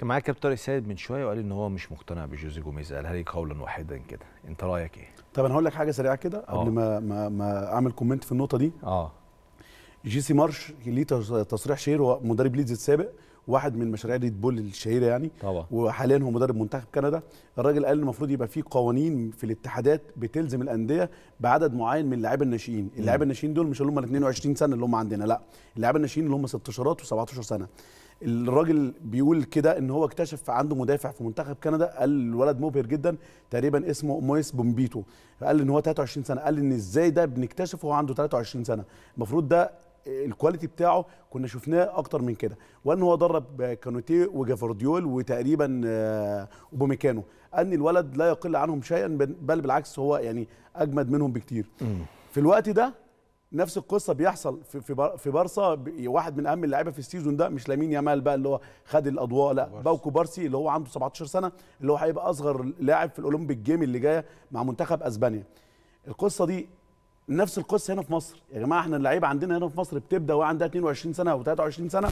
كان معايا كابتن طارق سيد من شويه وقال ان هو مش مقتنع بجوزي جوميز قالها لي قولا واحدا كده انت رايك ايه طب انا هقول لك حاجه سريعه كده قبل آه. ما, ما ما اعمل كومنت في النقطه دي اه جيسي مارش ليه تصريح شهير هو مدرب ليدز السابق واحد من مشاريع ريد بول الشهيره يعني طبعا وحاليا هو مدرب منتخب كندا الراجل قال المفروض يبقى في قوانين في الاتحادات بتلزم الانديه بعدد معين من اللعيبه الناشئين اللعيبه الناشئين دول مش اللي هم 22 سنه اللي هم عندنا لا اللعيبه الناشئين اللي هم 16 و17 سنه الراجل بيقول كده ان هو اكتشف عنده مدافع في منتخب كندا قال الولد مبهر جدا تقريبا اسمه مويس بومبيتو قال ان هو 23 سنه قال ان ازاي ده بنكتشفه وهو عنده 23 سنه المفروض ده الكواليتي بتاعه كنا شفناه اكتر من كده وان هو درب كانوتي وجافارديول وتقريبا آه، اوباميكانو ان الولد لا يقل عنهم شيئا بل بالعكس هو يعني اجمد منهم بكتير في الوقت ده نفس القصه بيحصل في في بارسا واحد من اهم اللعيبه في السيزون ده مش لامين يامال بقى اللي هو خد الاضواء لا باوكو بارسي اللي هو عنده 17 سنه اللي هو هيبقى اصغر لاعب في الاولمبيك جيم اللي جايه مع منتخب اسبانيا القصه دي نفس القصه هنا في مصر يا جماعه احنا اللعيبه عندنا هنا في مصر بتبدا وعندها 22 سنه او 23 سنه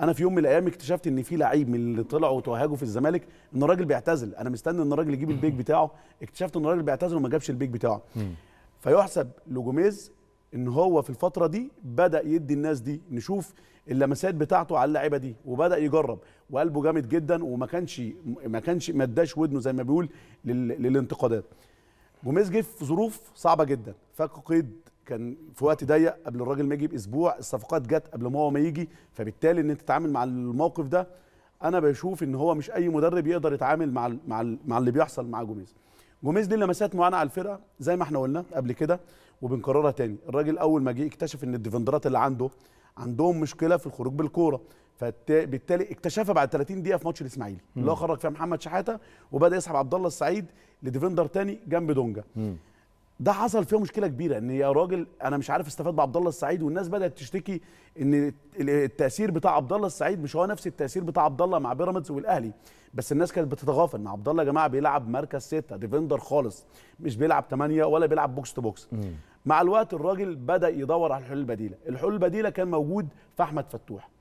انا في يوم من الايام اكتشفت ان في لعيب من اللي طلعوا وتوهجوا في الزمالك ان الراجل بيعتزل انا مستني ان الراجل يجيب البيك بتاعه اكتشفت ان الراجل بيعتزل وما جابش البيك بتاعه فيحسب لجوميز ان هو في الفتره دي بدا يدي الناس دي نشوف اللمسات بتاعته على اللعيبه دي وبدا يجرب وقلبه جامد جدا وما كانش ما كانش ما اداش ودنه زي ما بيقول للانتقادات جوميز جه في ظروف صعبه جدا فك قيد كان في وقت ضيق قبل الراجل ما يجي باسبوع الصفقات جت قبل ما هو ما يجي فبالتالي ان انت تتعامل مع الموقف ده انا بشوف ان هو مش اي مدرب يقدر يتعامل مع الـ مع الـ مع اللي بيحصل مع جوميز جوميز ليه لمسات معانا على الفرقه زي ما احنا قلنا قبل كده وبنكررها تاني الراجل اول ما جه اكتشف ان الديفندرات اللي عنده عندهم مشكله في الخروج بالكوره فبالتالي اكتشفها بعد 30 دقيقه في ماتش الاسماعيلي اللي هو خرج فيها محمد شحاته وبدا يسحب عبد الله السعيد لديفندر تاني جنب دونجا مم. ده حصل فيه مشكله كبيره ان يا راجل انا مش عارف استفاد بعبد الله السعيد والناس بدات تشتكي ان التاثير بتاع عبد الله السعيد مش هو نفس التاثير بتاع عبد الله مع بيراميدز والاهلي بس الناس كانت بتتغافل ان عبد الله يا جماعه بيلعب مركز سته ديفندر خالص مش بيلعب ثمانيه ولا بيلعب بوكس تو بوكس مم. مع الوقت الراجل بدا يدور على الحلول البديله الحلول البديله كان موجود في احمد فتوح